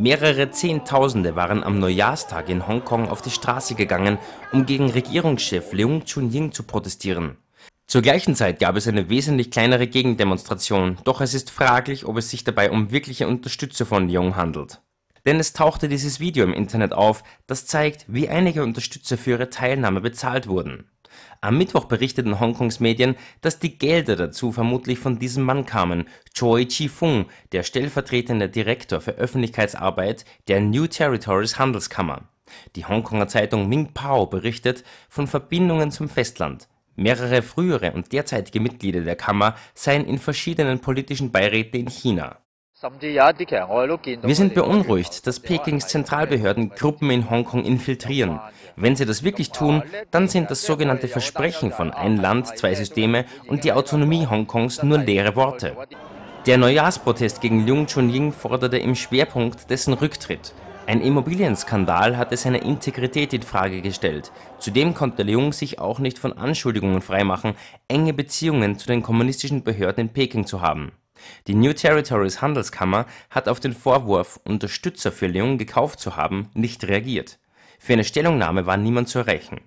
Mehrere Zehntausende waren am Neujahrstag in Hongkong auf die Straße gegangen, um gegen Regierungschef Leung Chun-Ying zu protestieren. Zur gleichen Zeit gab es eine wesentlich kleinere Gegendemonstration, doch es ist fraglich, ob es sich dabei um wirkliche Unterstützer von Leung handelt. Denn es tauchte dieses Video im Internet auf, das zeigt, wie einige Unterstützer für ihre Teilnahme bezahlt wurden. Am Mittwoch berichteten Hongkongs Medien, dass die Gelder dazu vermutlich von diesem Mann kamen, Choi Chi-fung, der stellvertretende Direktor für Öffentlichkeitsarbeit der New Territories Handelskammer. Die Hongkonger Zeitung Ming Pao berichtet von Verbindungen zum Festland. Mehrere frühere und derzeitige Mitglieder der Kammer seien in verschiedenen politischen Beiräten in China wir sind beunruhigt, dass Pekings Zentralbehörden Gruppen in Hongkong infiltrieren. Wenn sie das wirklich tun, dann sind das sogenannte Versprechen von ein Land, zwei Systeme und die Autonomie Hongkongs nur leere Worte. Der Neujahrsprotest gegen Leung Chunying forderte im Schwerpunkt dessen Rücktritt. Ein Immobilienskandal hatte seine Integrität in Frage gestellt. Zudem konnte Leung sich auch nicht von Anschuldigungen freimachen, enge Beziehungen zu den kommunistischen Behörden in Peking zu haben. Die New Territories Handelskammer hat auf den Vorwurf, Unterstützer für Leung gekauft zu haben, nicht reagiert. Für eine Stellungnahme war niemand zu erreichen